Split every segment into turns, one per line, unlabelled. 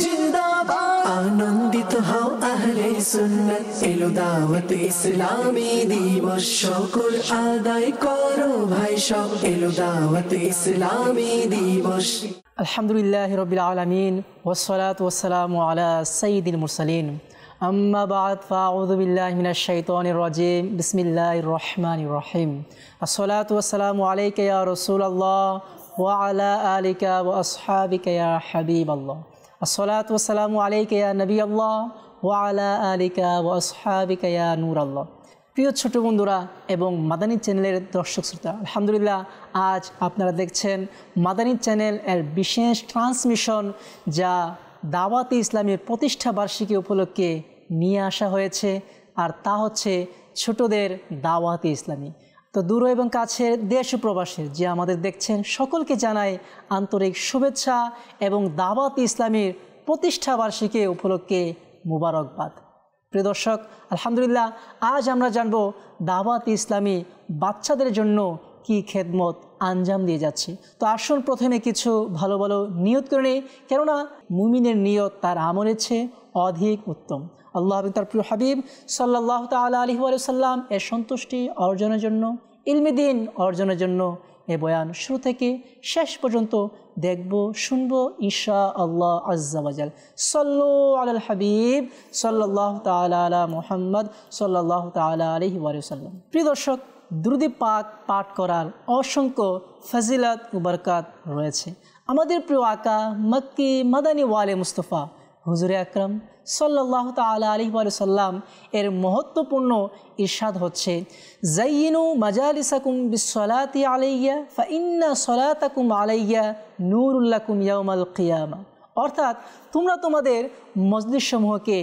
জিন্দাবাদ আনন্দিত হও আহলে সুন্নত এলো দাওয়াত ইসলামী দিবস সকল আদায় করো ভাই সব এলো দাওয়াত ইসলামী দিবস আলহামদুলিল্লাহ রবিল আলমিন ওসলাত ওসালাম আলা সঈদিন মুরসালিন আম্মা বাদ ফাউদুবিল্লাহ মিনা শৈতন রাজিম বিসমিল্লাহ রহমান রহিম আসসালাত ওসালাম আলাইকা রসুল আল্লাহ ওয়া আলা আলিকা ওয়া আসহাবিকা হাবিব আল্লাহ আসসালাতাম ওয়ালা প্রিয় ছোট বন্ধুরা এবং মাদানী চ্যানেলের দর্শক শ্রোতা আলহামদুলিল্লাহ আজ আপনারা দেখছেন মাদানী চ্যানেল এর বিশেষ ট্রান্সমিশন যা দাওয়াতি ইসলামের প্রতিষ্ঠা বার্ষিকী উপলক্ষে নিয়ে আসা হয়েছে আর তা হচ্ছে ছোটদের দাওয়াতি ইসলামী তো দূর এবং কাছের দেশ প্রবাসের যে আমাদের দেখছেন সকলকে জানাই আন্তরিক শুভেচ্ছা এবং দাওয়াত ইসলামের প্রতিষ্ঠা বার্ষিকী উপলক্ষে মুবারকবাদ প্রিয় দর্শক আলহামদুলিল্লাহ আজ আমরা জানব দাওয়াত ইসলামী বাচ্চাদের জন্য কি খেদমত আঞ্জাম দিয়ে যাচ্ছে তো আসুন প্রথমে কিছু ভালো ভালো নিয়ত করে নেই কেননা মুমিনের নিয়ত তার আমলের চেয়ে অধিক উত্তম আল্লাহ তার প্রিয় হাবিব সাল্লাহ তাল আলহিউ আলু সাল্লাম এর সন্তুষ্টি অর্জনের জন্য দিন অর্জনের জন্য এ বয়ান শুরু থেকে শেষ পর্যন্ত দেখব শুনবো ঈশা আল্লাহ আজাল সল্লো আল হাবিব সাল্লাহ তালা মোহাম্মদ সাল্লাহ তালা আলহি ওয়ারিসাল্লাম প্রিয় দর্শক দ্রুদি পাক পাঠ করার অসংখ্য ফজিলত উবরকাত রয়েছে আমাদের প্রিয় আকা মক্কি মাদানী ওয়ালে মুস্তফা হুজুরে আকরম সল্লাহ তাল আলি সাল্লাম এর মহত্বপূর্ণ ইরশাদ হচ্ছে জাইনু মাজালিসাকুম বিসলাতি আলাইয়া ফা ইন্না সলাতাকুম আলাইয়া নুরুল্লাকুম ইয়ামাল কিয়ামা অর্থাৎ তোমরা তোমাদের সমূহকে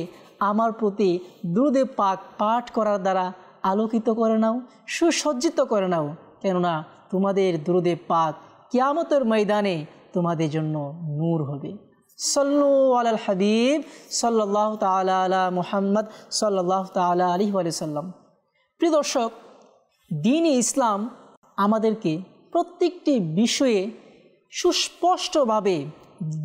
আমার প্রতি দুরুদে পাক পাঠ করার দ্বারা আলোকিত করে নাও সুসজ্জিত করে নাও কেননা তোমাদের দুরুদে পাক কিয়ামতের ময়দানে তোমাদের জন্য নূর হবে সল্লু আলাল হাবিব সাল্লাহ তালা আলা মুহাম্মদ সাল্লাহ তালা আলী সাল্লাম প্রিয় দর্শক দিন ইসলাম আমাদেরকে প্রত্যেকটি বিষয়ে সুস্পষ্টভাবে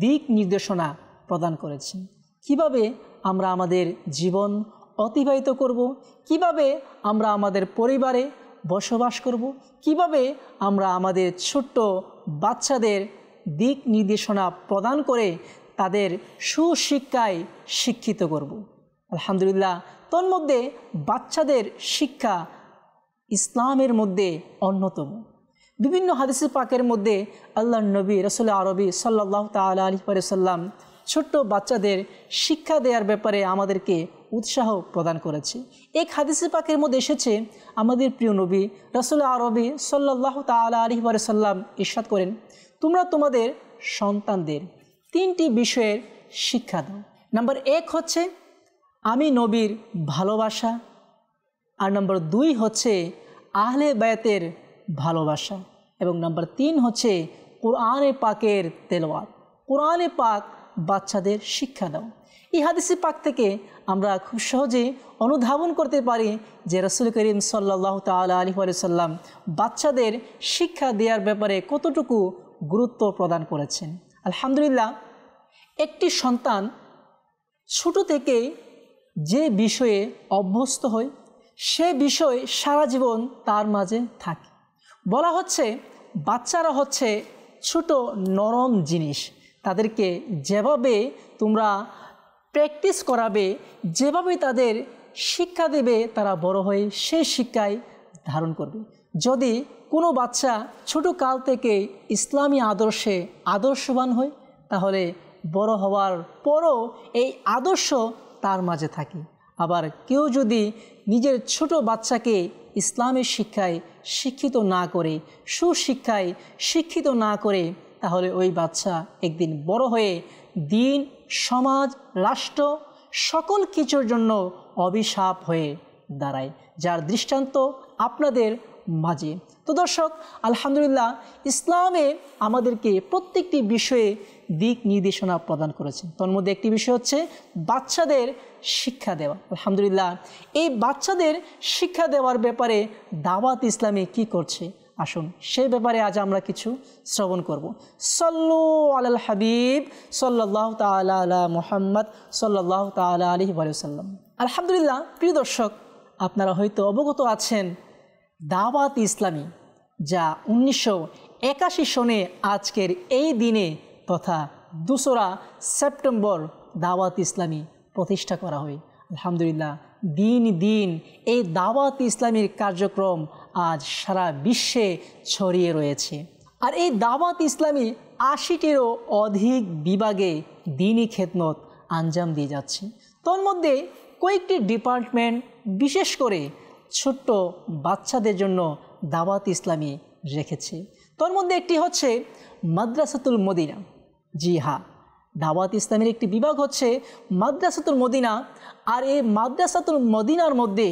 দিক নির্দেশনা প্রদান করেছেন কিভাবে আমরা আমাদের জীবন অতিবাহিত করব কিভাবে আমরা আমাদের পরিবারে বসবাস করব কিভাবে আমরা আমাদের ছোট্ট বাচ্চাদের দিক নির্দেশনা প্রদান করে তাদের সুশিক্ষায় শিক্ষিত করব। আলহামদুলিল্লাহ তন্মধ্যে বাচ্চাদের শিক্ষা ইসলামের মধ্যে অন্যতম বিভিন্ন হাদিস পাকের মধ্যে আল্লাহ নবী রসুল আরবি সাল্লাহ তাল আলী সাল্লাম ছোট্ট বাচ্চাদের শিক্ষা দেওয়ার ব্যাপারে আমাদেরকে উৎসাহ প্রদান করেছে এক হাদিসে পাকের মধ্যে এসেছে আমাদের প্রিয় নবী রসুল আরবি সাল্লাহ তালা আলহিবার সাল্লাম ঈশ্বাদ করেন তোমরা তোমাদের সন্তানদের তিনটি বিষয়ের শিক্ষা দাও নাম্বার এক হচ্ছে আমি নবীর ভালোবাসা আর নম্বর দুই হচ্ছে আহলে বায়াতের ভালোবাসা এবং নাম্বার তিন হচ্ছে কোরআনে পাকের তেলোয়াত কোরআনে পাক বাচ্চাদের শিক্ষা দাও এই হাদিসি পাক থেকে আমরা খুব সহজে অনুধাবন করতে পারি যে রসুল করিম সাল্লাহ তাল আলী সাল্লাম বাচ্চাদের শিক্ষা দেওয়ার ব্যাপারে কতটুকু গুরুত্ব প্রদান করেছেন আলহামদুলিল্লাহ একটি সন্তান ছোট থেকে যে বিষয়ে অভ্যস্ত হয় সে বিষয় সারা জীবন তার মাঝে থাকে বলা হচ্ছে বাচ্চারা হচ্ছে ছোট নরম জিনিস তাদেরকে যেভাবে তোমরা প্র্যাকটিস করাবে যেভাবে তাদের শিক্ষা দেবে তারা বড় হয়ে সেই শিক্ষায় ধারণ করবে যদি কোনো বাচ্চা ছোট কাল থেকে ইসলামী আদর্শে আদর্শবান হয় তাহলে বড় হওয়ার পরও এই আদর্শ তার মাঝে থাকে আবার কেউ যদি নিজের ছোট বাচ্চাকে ইসলামের শিক্ষায় শিক্ষিত না করে সুশিক্ষায় শিক্ষিত না করে তাহলে ওই বাচ্চা একদিন বড় হয়ে দিন সমাজ রাষ্ট্র সকল কিছুর জন্য অভিশাপ হয়ে দাঁড়ায় যার দৃষ্টান্ত আপনাদের মাঝে তো দর্শক আলহামদুলিল্লাহ ইসলামে আমাদেরকে প্রত্যেকটি বিষয়ে দিক নির্দেশনা প্রদান করেছেন মধ্যে একটি বিষয় হচ্ছে বাচ্চাদের শিক্ষা দেওয়া আলহামদুলিল্লাহ এই বাচ্চাদের শিক্ষা দেওয়ার ব্যাপারে দাওয়াত ইসলামে কি করছে আসুন সে ব্যাপারে আজ আমরা কিছু শ্রবণ করব সল্লু আল হাবিব সল্লাহ তালা আলা মোহাম্মদ সল্লাহ তালা আলি সাল্লাম আলহামদুলিল্লাহ প্রিয় দর্শক আপনারা হয়তো অবগত আছেন দাওয়াত ইসলামী যা উনিশশো একাশি সনে আজকের এই দিনে তথা দুসরা সেপ্টেম্বর দাওয়াত ইসলামী প্রতিষ্ঠা করা হয় আলহামদুলিল্লাহ দিন দিন এই দাওয়াত ইসলামীর কার্যক্রম আজ সারা বিশ্বে ছড়িয়ে রয়েছে আর এই দাওয়াত ইসলামী আশিটিরও অধিক বিভাগে দিনই খেদমত আঞ্জাম দিয়ে যাচ্ছে তন্মধ্যে কয়েকটি ডিপার্টমেন্ট বিশেষ করে ছোট্ট বাচ্চাদের জন্য দাওয়াত ইসলামী রেখেছে তোর মধ্যে একটি হচ্ছে মাদ্রাসাতুল মদিনা জি হা দাওয়াত ইসলামের একটি বিভাগ হচ্ছে মাদ্রাসাতুল মদিনা আর এই মাদ্রাসাতুল মদিনার মধ্যে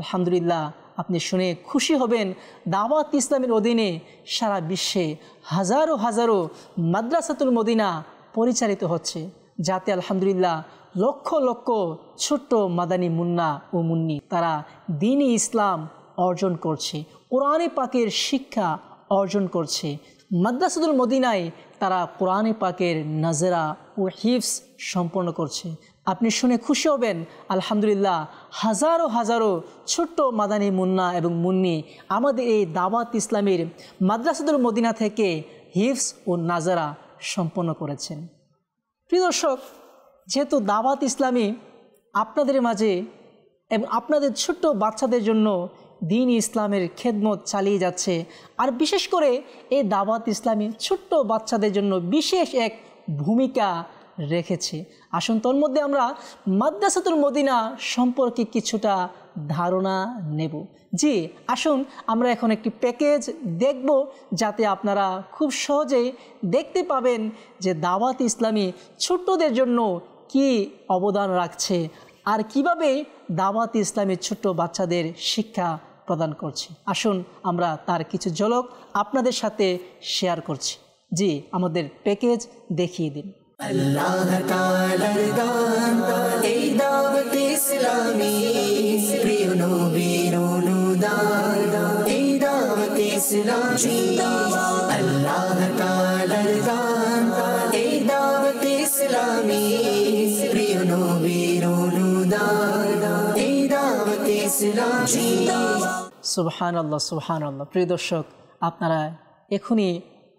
আলহামদুলিল্লাহ আপনি শুনে খুশি হবেন দাওয়াত ইসলামের অধীনে সারা বিশ্বে হাজারো হাজারো মাদ্রাসাতুল মদিনা পরিচালিত হচ্ছে যাতে আলহামদুলিল্লাহ লক্ষ লক্ষ ছোট্ট মাদানী মুন্না ও মুন্নি তারা দিনই ইসলাম অর্জন করছে কোরআনে পাকের শিক্ষা অর্জন করছে মাদ্রাসাদুল মদিনায় তারা কোরআনে পাকের নাজেরা ও হিফস সম্পন্ন করছে আপনি শুনে খুশি হবেন আলহামদুলিল্লাহ হাজারো হাজারো ছোট্ট মাদানী মুন্না এবং মুন্নি আমাদের এই দাওয়াত ইসলামের মাদ্রাসাদুল মদিনা থেকে হিফস ও নাজারা সম্পন্ন করেছেন প্রিয় দর্শক যেহেতু দাওয়াত ইসলামী আপনাদের মাঝে এবং আপনাদের ছোট্ট বাচ্চাদের জন্য দিন ইসলামের খেদমত চালিয়ে যাচ্ছে আর বিশেষ করে এই দাবাত ইসলামী ছোট্ট বাচ্চাদের জন্য বিশেষ এক ভূমিকা রেখেছে আসুন তোর মধ্যে আমরা মাদ্রাসাতুল মদিনা সম্পর্কে কিছুটা ধারণা নেব জি আসুন আমরা এখন একটি প্যাকেজ দেখব যাতে আপনারা খুব সহজেই দেখতে পাবেন যে দাওয়াত ইসলামী ছোট্টদের জন্য কি অবদান রাখছে আর কিভাবে দাওয়াত ইসলামের ছোট্ট বাচ্চাদের শিক্ষা প্রদান করছি আসুন আমরা তার কিছু ঝলক আপনাদের সাথে শেয়ার করছি জি আমাদের প্যাকেজ দেখিয়ে দিন
দাওয়াত আল্লাহ সুবহান
আল্লাহ সুবহান আল্লাহ প্রিয় দর্শক আপনারা এখনই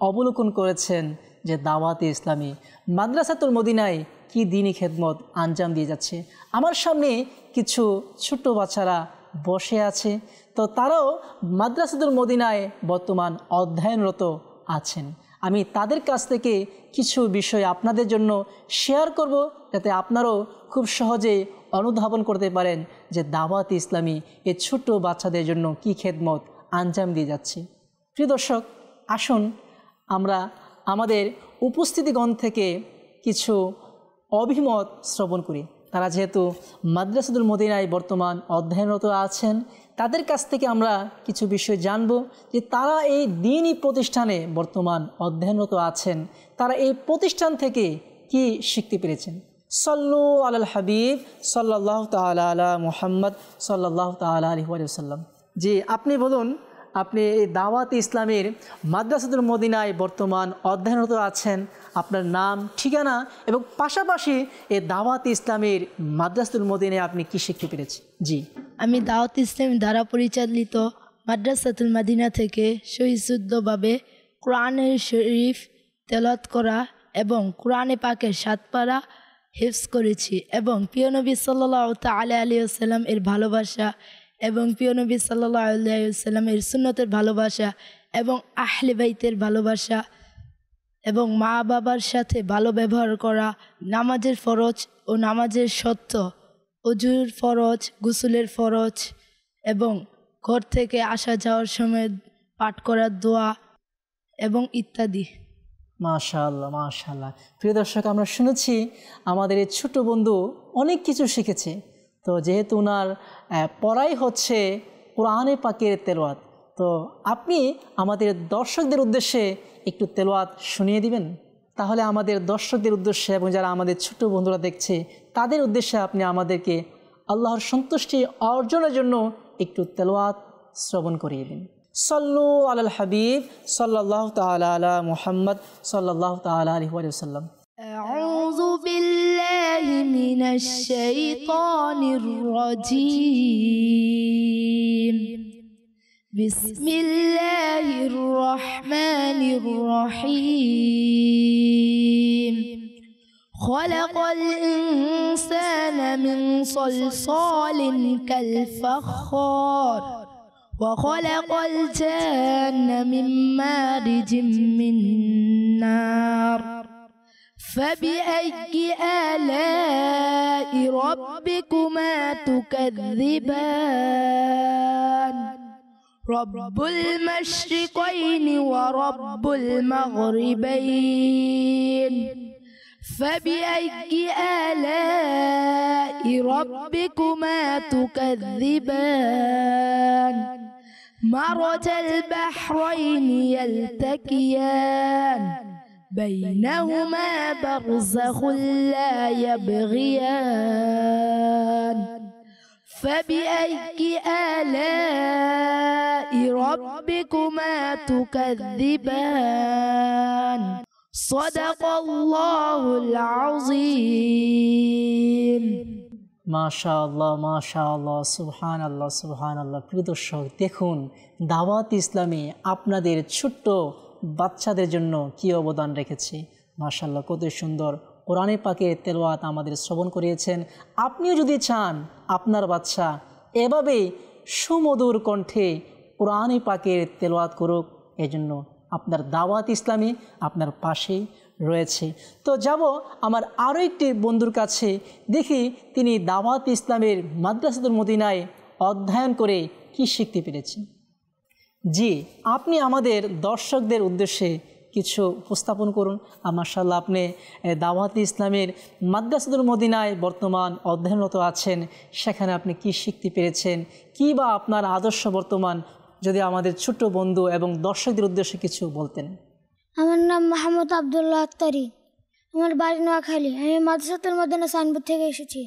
অবলোকন করেছেন যে দাওয়াতে ইসলামী মাদ্রাসাতুল মদিনায় কি দিনই খেদমত আঞ্জাম দিয়ে যাচ্ছে আমার সামনে কিছু ছোট্ট বাচ্চারা বসে আছে তো তারাও মাদ্রাসাতুল মদিনায় বর্তমান অধ্যয়নরত আছেন আমি তাদের কাছ থেকে কিছু বিষয় আপনাদের জন্য শেয়ার করব যাতে আপনারও খুব সহজে অনুধাবন করতে পারেন যে দাওয়াত ইসলামী এ ছোট্ট বাচ্চাদের জন্য কি খেদমত আঞ্জাম দিয়ে যাচ্ছে প্রিয় দর্শক আসুন আমরা আমাদের উপস্থিতিগণ থেকে কিছু অভিমত শ্রবণ করি তারা যেহেতু মাদ্রাসাদুল মদিনায় বর্তমান অধ্যয়নরত আছেন তাদের কাছ থেকে আমরা কিছু বিষয় জানব যে তারা এই দিনই প্রতিষ্ঠানে বর্তমান অধ্যয়নরত আছেন তারা এই প্রতিষ্ঠান থেকে কি শিখতে পেরেছেন সল্লু আলাল হাবিব সাল্লাহ তালা মুহাম্মদ সাল্লাহ তালা আলী সাল্লাম জি আপনি বলুন আপনি এই দাওয়াত ইসলামের মাদ্রাসাদুল মদিনায় বর্তমান অধ্যয়নরত আছেন আপনার নাম ঠিকানা এবং পাশাপাশি এই দাওয়াত ইসলামের মাদ্রাসাদুল মদিনায় আপনি কী শিখতে পেরেছেন জি
আমি দাওয়াত ইসলাম দ্বারা পরিচালিত মাদ্রাসাতুল মাদিনা থেকে সহিশুদ্ধভাবে কোরআনের শরীফ তেলত করা এবং কোরআনে পাকের সাতপাড়া হেফস করেছি এবং পিয়নবী সাল্লাহ তালা আলী আসসালাম এর ভালোবাসা এবং পিয়নবী সাল্লাহ সাল্লাম এর সুন্নতের ভালোবাসা এবং আহলে বাইতের ভালোবাসা এবং মা বাবার সাথে ভালো ব্যবহার করা নামাজের ফরজ ও নামাজের সত্য অজুর ফরজ গুসুলের ফরজ এবং ঘর থেকে আসা যাওয়ার সময় পাঠ করার দোয়া
এবং ইত্যাদি মাশাল্লাহ মাশাল্লাহ প্রিয় দর্শক আমরা শুনেছি আমাদের এই ছোটো বন্ধু অনেক কিছু শিখেছে তো যেহেতু ওনার পড়াই হচ্ছে কোরআনে পাকের তেলোয়াত তো আপনি আমাদের দর্শকদের উদ্দেশ্যে একটু তেলোয়াত শুনিয়ে দিবেন তাহলে আমাদের দর্শকদের উদ্দেশ্যে এবং যারা আমাদের ছোট বন্ধুরা দেখছে তাদের উদ্দেশ্যে আপনি আমাদেরকে আল্লাহর সন্তুষ্টি অর্জনের জন্য একটু তেলোয়াত শ্রবণ করিয়ে দিন صلوا على الحبيب صلى الله تعالى على محمد صلى الله تعالى عليه وسلم
أعوذ بالله من الشيطان الرجيم بسم الله الرحمن الرحيم خلق الإنسان من صلصال كالفخار وخلق الجن من مارج من نار فبأي آلاء ربكما تكذبان رب المشرقين ورب المغربين فبأي آلاء ربكما تكذبان مرج البحرين يلتكيان بينهما برزخ لا يبغيان فبأي آلاء ربكما تكذبان
صدق الله العظيم মাশাআল্লাহ মাশাআল্লাহ সুহান আল্লাহ সুহান আল্লাহ প্রিয় দর্শক দেখুন দাওয়াত ইসলামী আপনাদের ছোট্ট বাচ্চাদের জন্য কি অবদান রেখেছে মাশাল্লাহ কত সুন্দর কোরআনে পাকের তেলোয়াত আমাদের শ্রবণ করিয়েছেন আপনিও যদি চান আপনার বাচ্চা এভাবে সুমধুর কণ্ঠে কোরআনে পাকের তেলোয়াত করুক এজন্য আপনার দাওয়াত ইসলামী আপনার পাশে রয়েছে তো যাব আমার আরও একটি বন্ধুর কাছে দেখি তিনি দাওয়াত ইসলামের মাদ্রাসাদুল মদিনায় অধ্যয়ন করে কি শিখতে পেরেছেন জি আপনি আমাদের দর্শকদের উদ্দেশ্যে কিছু উপস্থাপন করুন আর মার্শাল্লাহ আপনি দাওয়াত ইসলামের মাদ্রাসাদুল মদিনায় বর্তমান অধ্যয়নরত আছেন সেখানে আপনি কি শিখতে পেরেছেন কি বা আপনার আদর্শ বর্তমান যদি আমাদের ছোট্ট বন্ধু এবং দর্শকদের উদ্দেশ্যে কিছু বলতেন
আমার নাম মাহমুদ আবদুল্লাহ আক্তারি আমার বাড়ি নোয়াখালী আমি মাদ্রাসাতুল মদিনা সানপুর থেকে এসেছি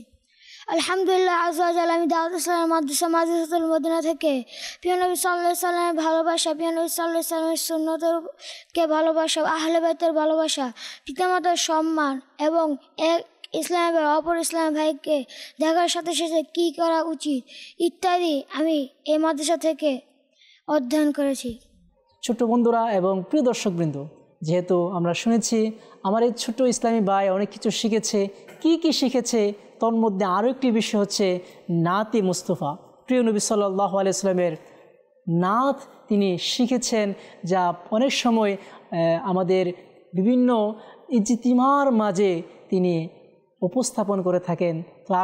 আলহামদুলিল্লাহ আজওয়াজাল আমি দাউদ ইসলামের মাদ্রাসা মাদ্রাসাতুল মদিনা থেকে পিয়ানবী নবী সাল্লাহ সাল্লামের ভালোবাসা পিয়ানবী নবী সাল্লাহ সাল্লামের সুন্নতকে ভালোবাসা আহলে বাইতের ভালোবাসা পিতামাতার সম্মান এবং এক ইসলামের ভাই অপর ইসলামের ভাইকে দেখার সাথে সাথে কী করা উচিত
ইত্যাদি আমি এই মাদ্রাসা থেকে অধ্যয়ন করেছি ছোট্ট বন্ধুরা এবং প্রিয় দর্শকবৃন্দ যেহেতু আমরা শুনেছি আমার এই ছোট্ট ইসলামী ভাই অনেক কিছু শিখেছে কি কি শিখেছে তোর মধ্যে আরও একটি বিষয় হচ্ছে নাতি মুস্তফা প্রিয় নবী সাল্লাহ আলাইসলামের নাথ তিনি শিখেছেন যা অনেক সময় আমাদের বিভিন্ন ইজিতিমার মাঝে তিনি উপস্থাপন করে থাকেন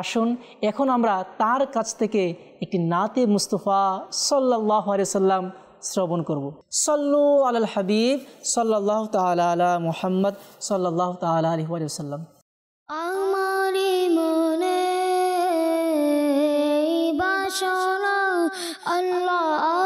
আসুন এখন আমরা তার কাছ থেকে একটি নাতে মুস্তফা সাল্লাহ সাল্লাম শ্রবণ করব সল্লু আল হাবিব সাল্লাহ তালা আলা মুহাম্মদ সাল্লাহ তালা আলহি সাল্লাম
আল্লাহ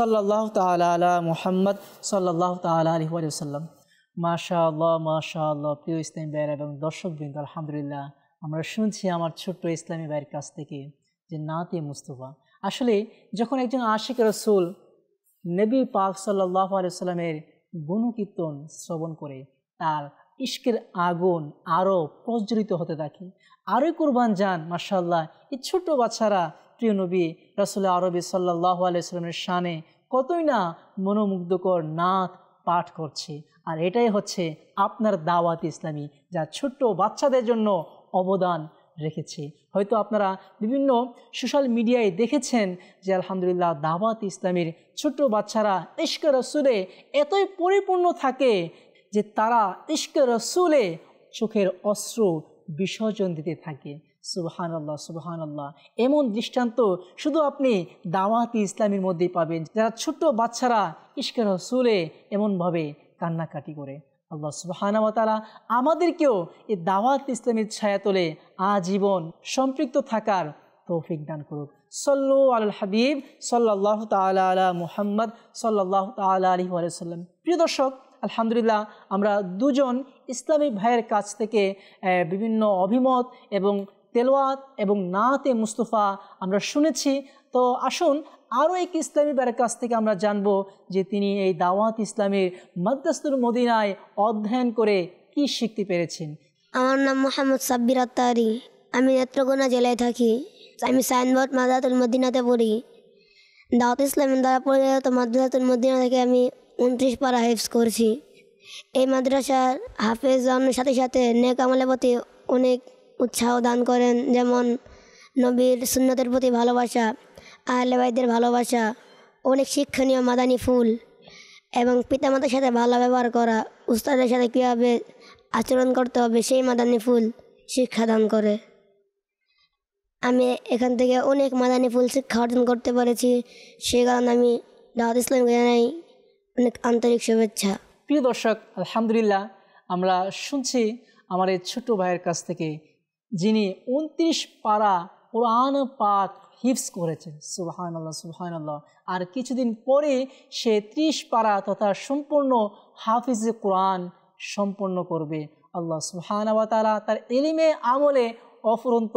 সাল্লাহ তালা আলা মুহাম্মদ সাল্লাহ তালা আলী সাল্লাম মাশা আল্লাহ মাশা আল্লাহ প্রিয় ইসলামী ভাইয়ের এবং দর্শক বৃন্দ আলহামদুলিল্লাহ আমরা শুনছি আমার ছোট্ট ইসলামী ভাইয়ের কাছ থেকে যে নাতি মুস্তফা আসলে যখন একজন আশিক রসুল নবী পাক সাল্লাহ আলিয়াল্লামের গুণকীর্তন শ্রবণ করে তার ইস্কের আগুন আরও প্রজ্বলিত হতে থাকে আরও কোরবান যান মার্শাল্লাহ এই ছোট বাচ্চারা প্রিয় নবী রাসুল আরবি সাল্লাহ আলাইস্লামের শানে কতই না মনোমুগ্ধকর নাথ পাঠ করছে আর এটাই হচ্ছে আপনার দাওয়াত ইসলামী যা ছোট্ট বাচ্চাদের জন্য অবদান রেখেছে হয়তো আপনারা বিভিন্ন সোশ্যাল মিডিয়ায় দেখেছেন যে আলহামদুলিল্লাহ দাওয়াত ইসলামের ছোট্ট বাচ্চারা ইস্ক রসুলে এতই পরিপূর্ণ থাকে যে তারা ইস্ক রসুলে চোখের অস্ত্র বিসর্জন দিতে থাকে সুবহান আল্লাহ সুবহান আল্লাহ এমন দৃষ্টান্ত শুধু আপনি দাওয়াতি ইসলামের মধ্যেই পাবেন যারা ছোট্ট বাচ্চারা ইস্কের রসুলে এমনভাবে কান্নাকাটি করে আল্লাহ সুবাহানতালা আমাদেরকেও এই দাওয়াত ইসলামের ছায়া তোলে আজীবন সম্পৃক্ত থাকার তৌফিক দান করুক সল্লু আল হাবিব সাল্লাহ তালা মুহাম্মদ সাল্লাহ তালা আলী আলাইসাল্লাম প্রিয় দর্শক আলহামদুলিল্লাহ আমরা দুজন ইসলামী ভাইয়ের কাছ থেকে বিভিন্ন অভিমত এবং তেলোয়াত এবং নাতে মুস্তফা আমরা শুনেছি তো আসুন আরও এক ইসলামী ব্যারের কাছ থেকে আমরা জানব যে তিনি এই দাওয়াত ইসলামের মাদ্রাসুল মদিনায় অধ্যয়ন করে কি শিখতে পেরেছেন আমার নাম মোহাম্মদ
সাব্বির আত্তারি আমি নেত্রকোনা জেলায় থাকি আমি সাইনবোর্ড মাদাতুল মদিনাতে পড়ি দাওয়াত ইসলামের দ্বারা পরিচালিত মাদ্রাসাতুল মদিনা থেকে আমি উনত্রিশ পারা হেফস করছি এই মাদ্রাসার হাফেজ জন্মের সাথে সাথে নেক আমলের প্রতি অনেক উৎসাহ দান করেন যেমন নবীর সুন্নতের প্রতি ভালোবাসা আহলেবাইদের ভালোবাসা অনেক শিক্ষণীয় মাদানি ফুল এবং পিতামাতার সাথে ভালো ব্যবহার করা উস্তাদের সাথে কীভাবে আচরণ করতে হবে সেই মাদানি ফুল শিক্ষাদান করে আমি এখান থেকে অনেক মাদানি ফুল শিক্ষা অর্জন করতে পেরেছি সে কারণে আমি দাওয়াত ইসলামকে জানাই অনেক আন্তরিক শুভেচ্ছা
প্রিয় দর্শক আলহামদুলিল্লাহ আমরা শুনছি আমার এই ছোট ভাইয়ের কাছ থেকে যিনি উনত্রিশ পারা কোরআন পাক হিফস করেছেন সুবহান আল্লাহ সুবহান আল্লাহ আর কিছুদিন পরে সে ত্রিশ পারা তথা সম্পূর্ণ হাফিজ কোরআন সম্পন্ন করবে আল্লাহ সুহানাওয়াতারা তার এলিমে আমলে অফুরন্ত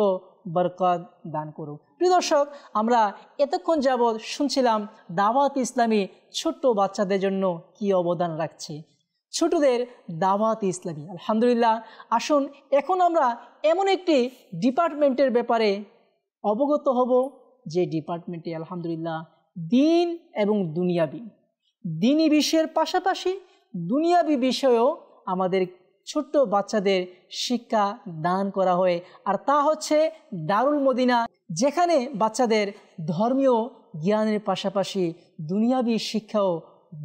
বরকত দান করুক প্রিয় দর্শক আমরা এতক্ষণ যাবৎ শুনছিলাম দাওয়াত ইসলামী ছোট্ট বাচ্চাদের জন্য কি অবদান রাখছে ছোটদের দাওয়াত ইসলামী আলহামদুলিল্লাহ আসুন এখন আমরা এমন একটি ডিপার্টমেন্টের ব্যাপারে অবগত হব যে ডিপার্টমেন্টে আলহামদুলিল্লাহ দিন এবং দুনিয়াবি দিনী বিষয়ের পাশাপাশি দুনিয়াবি বিষয়েও আমাদের ছোট্ট বাচ্চাদের শিক্ষা দান করা হয় আর তা হচ্ছে দারুল মদিনা যেখানে বাচ্চাদের ধর্মীয় জ্ঞানের পাশাপাশি দুনিয়াবি শিক্ষাও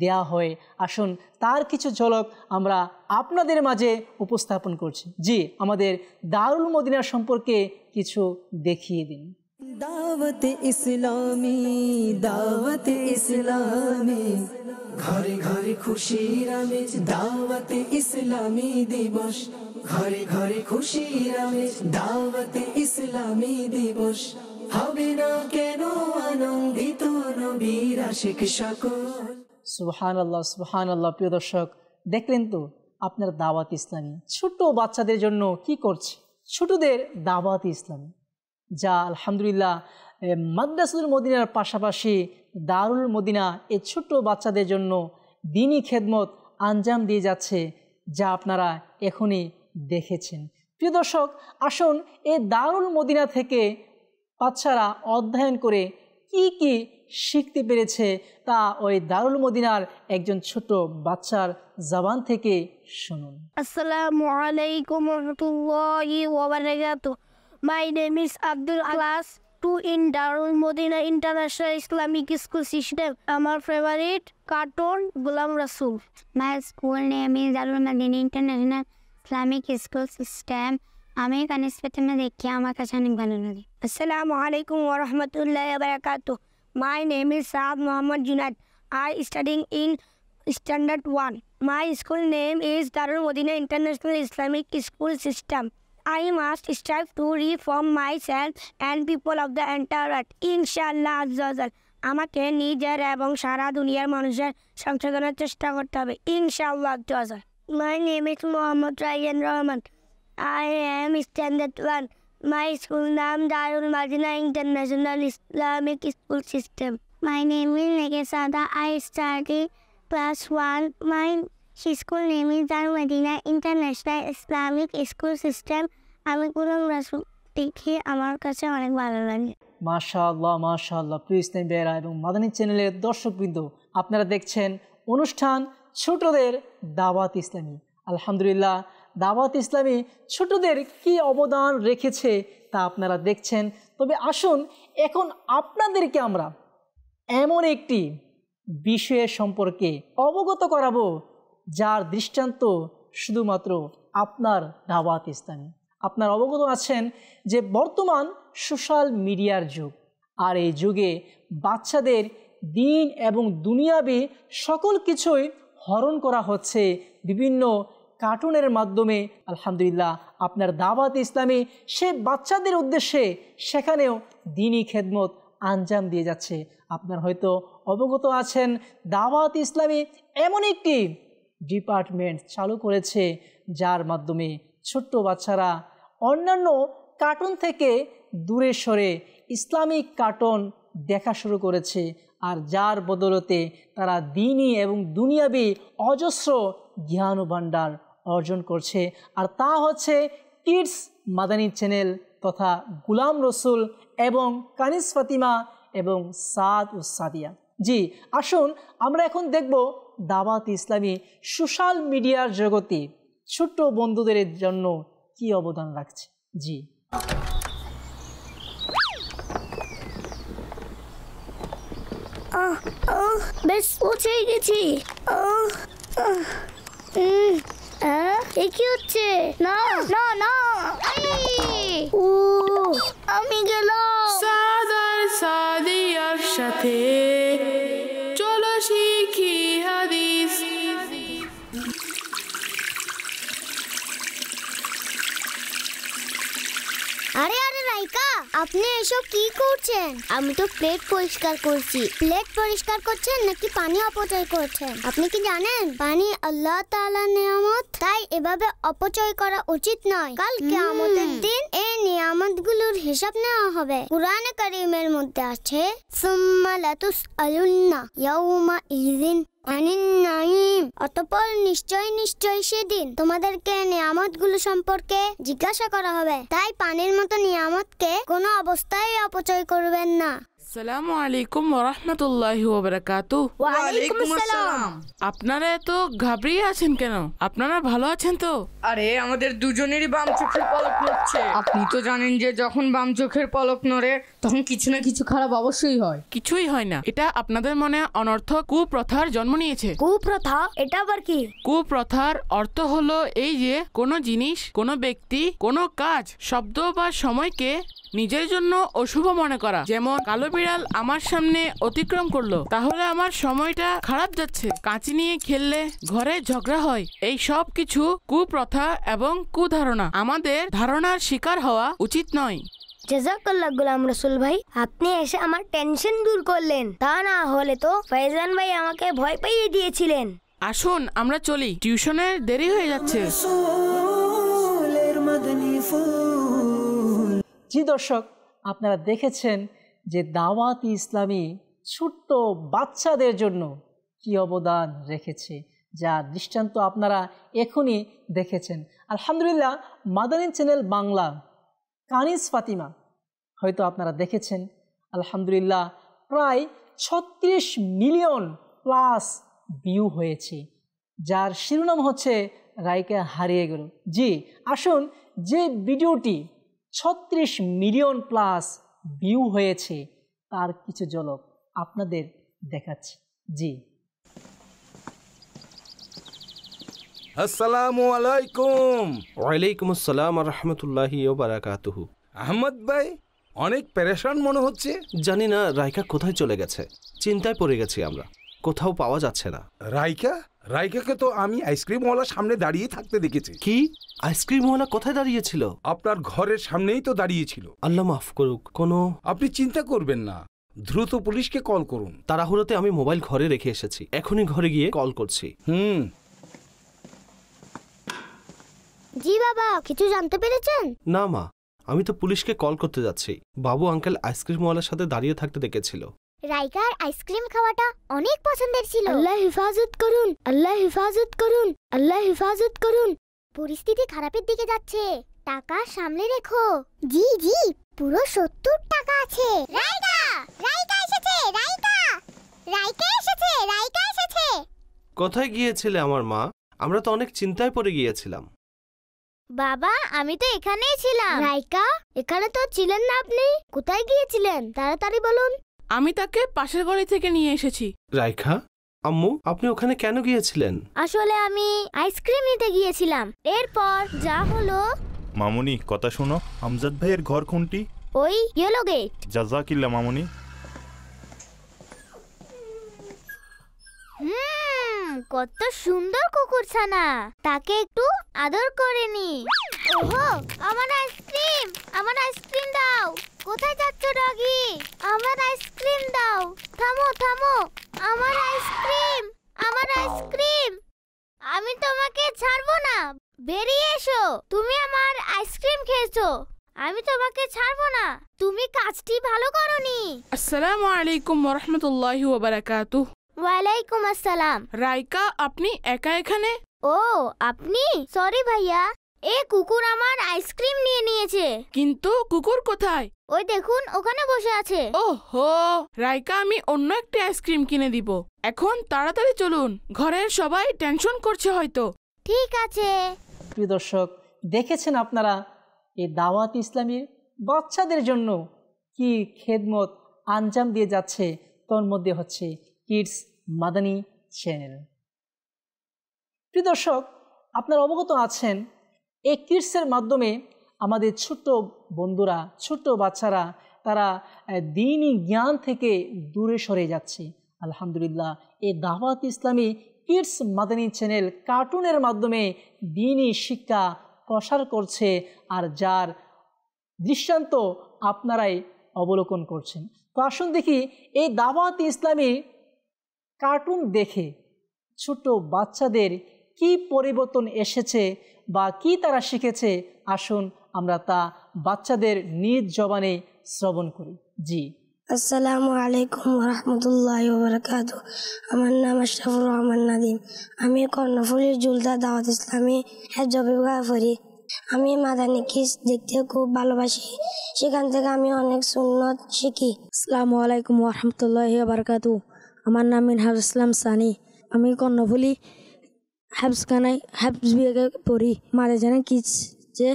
দেয়া হয় আসুন তার কিছু ঝলক আমরা আপনাদের মাঝে উপস্থাপন করছি জি আমাদের দারুল মদিনা সম্পর্কে কিছু দেখিয়ে দিন
দাওয়াতে ইসলামী দাওয়াতে ইসলামী ঘরে ঘরে খুশি
আমেজ দাওয়াতে ইসলামী দিবস ঘরে ঘরে খুশি আমেজ দাওয়াতে ইসলামী দিবস হবে না কেন আনন্দিত নবীর আশিক সুহান আল্লাহ সুহান আল্লাহ প্রিয় দর্শক দেখলেন তো আপনার দাওয়াত ইসলামী ছোট বাচ্চাদের জন্য কি করছে ছোটদের দাওয়াত ইসলামী যা আলহামদুলিল্লাহ মাদ্রাসুল মদিনার পাশাপাশি দারুল মদিনা এই ছোট্ট বাচ্চাদের জন্য দিনই খেদমত আঞ্জাম দিয়ে যাচ্ছে যা আপনারা এখনই দেখেছেন প্রিয় দর্শক আসুন এই দারুল মদিনা থেকে বাচ্চারা অধ্যয়ন করে কি কি শিখতে পেরেছে তা ওই দারুল মদিনার একজন ছোট বাচ্চার জবান থেকে শুনুন
আসসালামু আলাইকুম ওয়া
বারাকাতু my name is Abdul Alas to in Darul Madina international Islamic school system আমার favourite cartoon Golam Rasul my school name is Darul Madina international Islamic school system আমি এখানে স্পেতে দেখি আমার কাছে অনেক ভালো লাগে আসসালামু আলাইকুম ওয়া বারাকাতুহু My name is Saad Muhammad Junaid. I studying in Standard 1. My school name is Darul Modina International Islamic School System. I must strive to reform myself and people of the entire world. Inshallah আজাল আমাকে নিজের এবং সারা দুনিয়ার মানুষের সংশোধনের চেষ্টা করতে হবে ইনশাআল্লাহ আজাল my name is Mohammad Raizan Rahman I am standard one My school name Darul Madina International Islamic School System. My name is Negesada. I study plus one. My school name is Darul Madina International Islamic School System. আমি
গুলাম রাসুল দেখে আমার কাছে অনেক ভালো লাগে মাশাআল্লাহ মাশাআল্লাহ প্রিয় ইসলাম বেরা এবং মাদানী চ্যানেলের দর্শকবৃন্দ আপনারা দেখছেন অনুষ্ঠান ছোটদের দাওয়াত ইসলামী আলহামদুলিল্লাহ দাওয়াত ইসলামী ছোটদের কি অবদান রেখেছে তা আপনারা দেখছেন তবে আসুন এখন আপনাদেরকে আমরা এমন একটি বিষয়ের সম্পর্কে অবগত করাবো যার দৃষ্টান্ত শুধুমাত্র আপনার দাওয়াত ইসলামী আপনার অবগত আছেন যে বর্তমান সোশ্যাল মিডিয়ার যুগ আর এই যুগে বাচ্চাদের দিন এবং দুনিয়াবি সকল কিছুই হরণ করা হচ্ছে বিভিন্ন কার্টুনের মাধ্যমে আলহামদুলিল্লাহ আপনার দাওয়াত ইসলামী সে বাচ্চাদের উদ্দেশ্যে সেখানেও দিনই খেদমত আঞ্জাম দিয়ে যাচ্ছে আপনার হয়তো অবগত আছেন দাওয়াত ইসলামী এমন একটি ডিপার্টমেন্ট চালু করেছে যার মাধ্যমে ছোট্ট বাচ্চারা অন্যান্য কার্টুন থেকে দূরে সরে ইসলামিক কার্টুন দেখা শুরু করেছে আর যার বদলতে তারা দিনই এবং দুনিয়াবি অজস্র জ্ঞান ভাণ্ডার অর্জন করছে আর তা হচ্ছে কিডস মাদানী চ্যানেল তথা গুলাম রসুল এবং কানিস ফাতিমা এবং সাদ ও সাদিয়া জি আসুন আমরা এখন দেখব দাবাত ইসলামী সোশ্যাল মিডিয়ার জগতে ছোট্ট বন্ধুদের জন্য কি অবদান রাখছে জি
বেশ পৌঁছে গেছি এ কি হচ্ছে না না না
ও আমি গেলাম সাদার সাদিয়ার সাথে
আপনি এসব কি করছেন আমি তো প্লেট পরিষ্কার করছি প্লেট পরিষ্কার করছেন নাকি পানি অপচয় করছেন আপনি কি জানেন পানি আল্লাহ তাআলা নিয়ামত তাই এভাবে অপচয় করা উচিত নয় কাল কিয়ামতের দিন এই নিয়ামতগুলোর হিসাব নেওয়া হবে কোরআনে কারীমের মধ্যে আছে সুম্মা আলুন্না ইয়াউমা ইযিন আনিন নাইম অতপর নিশ্চয় নিশ্চয় সেদিন তোমাদেরকে নিয়ামতগুলো সম্পর্কে জিজ্ঞাসা করা হবে তাই পানির মতো নিয়ামতকে কোনো অবস্থায় অপচয় করবেন না আসসালামু আলাইকুম আপনারা এত ঘাবড়িয়ে আছেন কেন আপনারা ভালো আছেন তো আরে আমাদের দুজনেরই বাম চোখের পলক নড়ছে আপনি তো জানেন যে যখন বাম চোখের পলক নড়ে তখন কিছু না কিছু খারাপ অবশ্যই হয় কিছুই হয় না এটা আপনাদের মনে অনর্থ কুপ্রথার জন্ম নিয়েছে কুপ্রথা এটা আবার কি কুপ্রথার অর্থ হলো এই যে কোনো জিনিস কোনো ব্যক্তি কোনো কাজ শব্দ বা সময়কে নিজের জন্য অশুভ মনে করা যেমন কালো বিড়াল আমার সামনে অতিক্রম করলো তাহলে আমার সময়টা খারাপ যাচ্ছে কাঁচি নিয়ে খেললে ঘরে ঝগড়া হয় এই সব কিছু কুপ্রথা এবং কুধারণা আমাদের ধারণার শিকার হওয়া উচিত নয় জাজাকাল্লা গোলাম রসুল ভাই আপনি এসে আমার টেনশন দূর করলেন তা না হলে তো ফৈজান ভাই আমাকে ভয় পাইয়ে দিয়েছিলেন আসুন আমরা চলি টিউশনের দেরি
হয়ে যাচ্ছে জি দর্শক আপনারা দেখেছেন যে দাওয়াত ইসলামী ছোট্ট বাচ্চাদের জন্য কি অবদান রেখেছে যা দৃষ্টান্ত আপনারা এখনই দেখেছেন আলহামদুলিল্লাহ মাদানী চ্যানেল বাংলা কানিস ফাতিমা হয়তো আপনারা দেখেছেন আলহামদুলিল্লাহ প্রায় ছত্রিশ মিলিয়ন প্লাস ভিউ হয়েছে যার শিরোনাম হচ্ছে রায়কে হারিয়ে গেল জি আসুন যে ভিডিওটি ছত্রিশ মিলিয়ন প্লাস ভিউ হয়েছে তার কিছু জলক আপনাদের দেখাচ্ছি জি
আসসালামু আলাইকুম ওয়ালাইকুম আসসালাম আর রহমতুল্লাহি বারাকাতুহু আহমদ ভাই অনেক প্যারেশান মনে হচ্ছে জানি না রাইকা কোথায় চলে গেছে চিন্তায় পড়ে গেছি আমরা কোথাও পাওয়া যাচ্ছে না রাইকা রাইকাকে তো আমি আইসক্রিমওয়ালার সামনে দাঁড়িয়ে থাকতে দেখেছি কি আইসক্রিমওয়ালা কোথায় দাঁড়িয়েছিল আপনার ঘরের সামনেই তো দাঁড়িয়েছিল আল্লাহ মাফ করুক কোনো আপনি চিন্তা করবেন না দ্রুত পুলিশকে কল করুন তাড়াহুড়োতে আমি মোবাইল ঘরে রেখে এসেছি এখনই ঘরে গিয়ে কল করছি হুম
জি বাবা কিছু জানতে পেরেছেন
না মা আমি তো পুলিশকে কল করতে যাচ্ছি বাবু আঙ্কেল আইসক্রিমওয়ালার সাথে দাঁড়িয়ে থাকতে দেখেছিল
রাইকার আইসক্রিম খাওয়াটা অনেক পছন্দের ছিল আল্লাহ হেফাজত করুন আল্লাহ হেফাজত করুন আল্লাহ হেফাজত করুন পরিস্থিতি খারাপের দিকে যাচ্ছে টাকা সামলে রেখো জি জি পুরো সত্তর টাকা আছে রাইকা
রাইকা এসেছে
রাইকা রাইকা এসেছে রাইকা এসেছে
কোথায় গিয়েছিলে আমার মা আমরা তো অনেক চিন্তায় পড়ে গিয়েছিলাম
বাবা আমি তো এখানেই ছিলাম রাইকা এখানে তো ছিলেন না আপনি কোথায় গিয়েছিলেন তাড়াতাড়ি বলুন আমি তাকে পাশের গলি থেকে নিয়ে এসেছি
রাইখা আম্মু আপনি ওখানে কেন গিয়েছিলেন
আসলে আমি আইসক্রিম নিতে গিয়েছিলাম এরপর যা হলো
মামুনি কথা শোনো আমজাদ ভাইয়ের ঘর কোনটি
ওই ইয়েলো গেট
জাজাকিল্লা মামুনি
হুম কত সুন্দর কুকুর ছানা তাকে একটু আদর করে নি ওহো আমার আইসক্রিম আমার আইসক্রিম দাও কোথায় যাচ্ছ ডগি আমার আইসক্রিম দাও থামো থামো আমার আইসক্রিম আমার আইসক্রিম আমি তোমাকে ছাড়বো না বেরিয়ে এসো তুমি আমার আইসক্রিম খেয়েছো আমি তোমাকে ছাড়বো না তুমি কাজটি ভালো করনি আসসালামু আলাইকুম রহমতুল্লাহি ওবারাকাতু ওয়ালাইকুম আসসালাম রাইকা আপনি একা এখানে ও আপনি সরি ভাইয়া এ কুকুর আমার আইসক্রিম নিয়ে নিয়েছে কিন্তু কুকুর কোথায় ওই দেখুন ওখানে বসে আছে ওহো রাইকা আমি
অন্য একটা আইসক্রিম কিনে দিব এখন তাড়াতাড়ি চলুন ঘরের সবাই টেনশন করছে হয়তো ঠিক আছে প্রিয় দর্শক দেখেছেন আপনারা এই দাওয়াত ইসলামী বাচ্চাদের জন্য কি খেদমত আঞ্জাম দিয়ে যাচ্ছে তোর মধ্যে হচ্ছে কিডস মাদানি চ্যানেল প্রিয় দর্শক আপনারা অবগত আছেন এই কিডসের মাধ্যমে আমাদের ছোট বন্ধুরা ছোট বাচ্চারা তারা দিনই জ্ঞান থেকে দূরে সরে যাচ্ছে আলহামদুলিল্লাহ এই দাওয়াত ইসলামী কিডস মাদানী চ্যানেল কার্টুনের মাধ্যমে দিনই শিক্ষা প্রসার করছে আর যার দৃষ্টান্ত আপনারাই অবলোকন করছেন তো আসুন দেখি এই দাওয়াত ইসলামী কার্টুন দেখে ছোট বাচ্চাদের কি পরিবর্তন এসেছে বা কি তারা শিখেছে আসুন আমরা তা বাচ্চাদের নিজ জবানে শ্রবণ করি জি
আসসালামু আলাইকুম রহমতুল্লাহ বরকাত আমার নাম আশরাফুর রহমান নাদিম আমি কর্ণফুলের জুলদা দাওয়াত ইসলামে হ্যাঁ বিভাগ করি আমি মাদানি কিস দেখতে খুব ভালোবাসি সেখান থেকে আমি অনেক সুন্নত শিখি আসসালামু আলাইকুম রহমতুল্লাহ বারকাত আমার নাম মিনহার ইসলাম সানি আমি কর্ণফুলি হাফসখানায় হ্যাপস বিয়েকে পড়ি মাঝে জানে কি যে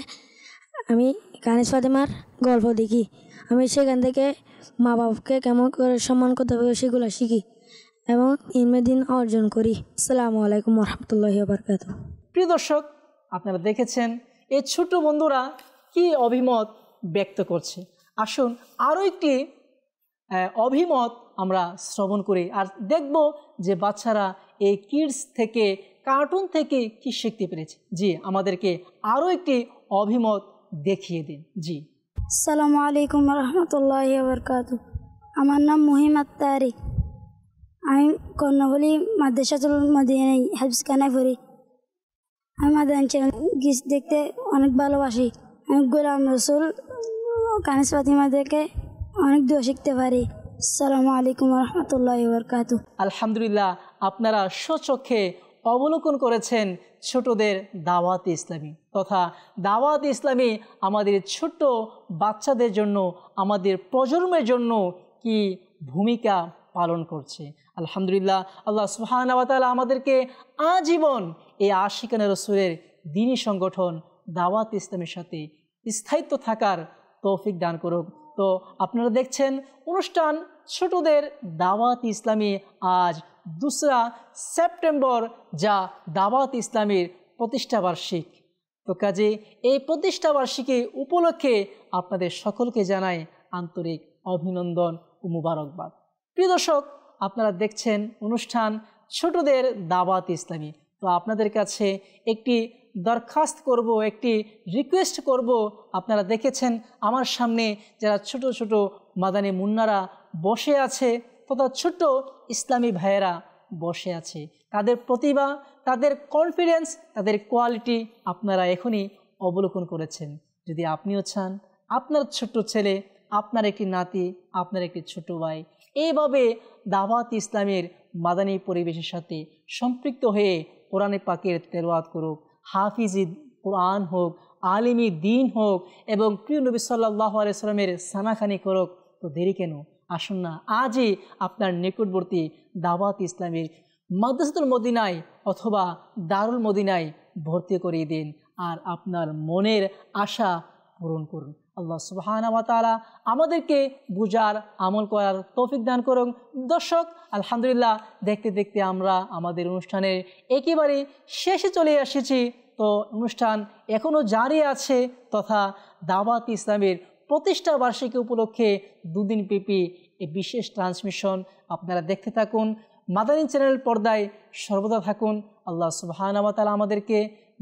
আমি কানিজ ফাতেমার গল্প দেখি আমি সেখান থেকে মা বাবাকে কেমন করে সম্মান করতে হবে সেগুলো শিখি এবং দিন অর্জন করি সালামু আলাইকুম রহমতুল্লাহ
বরকাত প্রিয় দর্শক আপনারা দেখেছেন এই ছোট বন্ধুরা কি অভিমত ব্যক্ত করছে আসুন আরও একটি অভিমত আমরা শ্রবণ করি আর দেখব যে বাচ্চারা এই কিডস থেকে কার্টুন থেকে কি শিখতে পেরেছে জি আমাদেরকে আরও একটি অভিমত দেখিয়ে দিন জি
সালামু আলাইকুম রহমতুল্লাহ বরকাত আমার নাম মহিম আত্তারিক আমি কর্ণবলী মাদ্রাসাতুল মদিনাই হাফিজখানায় পড়ি আমি মাদানচল গিস দেখতে অনেক ভালোবাসি আমি গোলাম রসুল কানিস ফাতিমা থেকে অনেক দূর শিখতে পারি সালামু আলাইকুম
রহমতুল্লাহ বরকাত আলহামদুলিল্লাহ আপনারা স্বচক্ষে অবলোকন করেছেন ছোটদের দাওয়াত ইসলামী তথা দাওয়াত ইসলামী আমাদের ছোট বাচ্চাদের জন্য আমাদের প্রজন্মের জন্য কি ভূমিকা পালন করছে আলহামদুলিল্লাহ আল্লাহ সুহানাওয়াতালা আমাদেরকে আজীবন এই আশিকানের সুরের দিনী সংগঠন দাওয়াত ইসলামের সাথে স্থায়িত্ব থাকার তৌফিক দান করুক তো আপনারা দেখছেন অনুষ্ঠান ছোটদের দাওয়াত ইসলামী আজ দুসরা সেপ্টেম্বর যা দাওয়াত ইসলামের প্রতিষ্ঠাবার্ষিক তো কাজে এই প্রতিষ্ঠাবার্ষিকী উপলক্ষে আপনাদের সকলকে জানাই আন্তরিক অভিনন্দন ও মুবারকবাদ প্রিয় দর্শক আপনারা দেখছেন অনুষ্ঠান ছোটদের দাওয়াত ইসলামী তো আপনাদের কাছে একটি দরখাস্ত করব একটি রিকোয়েস্ট করব আপনারা দেখেছেন আমার সামনে যারা ছোট ছোট মাদানী মুন্নারা বসে আছে তথা ছোট ইসলামী ভাইয়েরা বসে আছে তাদের প্রতিভা তাদের কনফিডেন্স তাদের কোয়ালিটি আপনারা এখনই অবলোকন করেছেন যদি আপনিও চান আপনার ছোট ছেলে আপনার একটি নাতি আপনার একটি ছোট ভাই এইভাবে দাওয়াত ইসলামের মাদানী পরিবেশের সাথে সম্পৃক্ত হয়ে কোরআনে পাকের তেরোয়াত করুক হাফিজি কোরআন হোক আলিমি দিন হোক এবং প্রিয় নবী সাল্লাহ আলসালামের সানাখানি করুক তো দেরি কেন আসুন না আজই আপনার নিকটবর্তী দাওয়াত ইসলামের মাদ্রাসাতুল মদিনায় অথবা দারুল মদিনায় ভর্তি করিয়ে দিন আর আপনার মনের আশা পূরণ করুন আল্লাহ সুবাহানতালা আমাদেরকে বুজার আমল করার তৌফিক দান করুন দর্শক আলহামদুলিল্লাহ দেখতে দেখতে আমরা আমাদের অনুষ্ঠানের একেবারে শেষে চলে এসেছি তো অনুষ্ঠান এখনও জারি আছে তথা দাওয়াত ইসলামের প্রতিষ্ঠা বার্ষিকী উপলক্ষে দুদিন পেপি এই বিশেষ ট্রান্সমিশন আপনারা দেখতে থাকুন মাদানী চ্যানেল পর্দায় সর্বদা থাকুন আল্লাহ সুবাহানতালা আমাদেরকে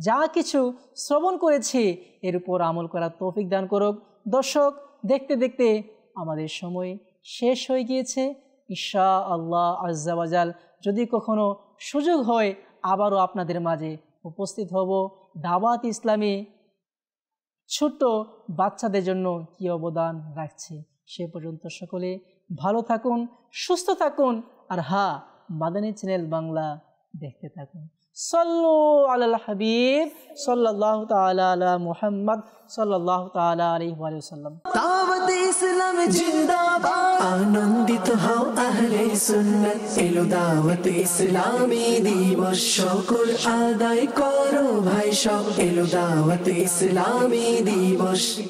যা কিছু শ্রবণ করেছি এর উপর আমল করার তৌফিক দান করুক দর্শক দেখতে দেখতে আমাদের সময় শেষ হয়ে গিয়েছে ঈশা আল্লাহ আজাল যদি কখনো সুযোগ হয় আবারও আপনাদের মাঝে উপস্থিত হব দাওয়াত ইসলামী ছোট্ট বাচ্চাদের জন্য কি অবদান রাখছে সে পর্যন্ত সকলে ভালো থাকুন সুস্থ থাকুন আর হা মাদানী চ্যানেল বাংলা দেখতে থাকুন সল্লু আল্লাহ হাবিব সাল্লাহ তালা মুহাম্মদ সাল্লাহ তালা সাল্লাম আলাইসাল্লাম ইসলাম জিন্দাবাদ আনন্দিত হও আহলে সুন্নত এলো দাওয়াত ইসলামী দিবস শুকর আদায়
করো ভাই সব এলো দাওয়াত ইসলামী দিবস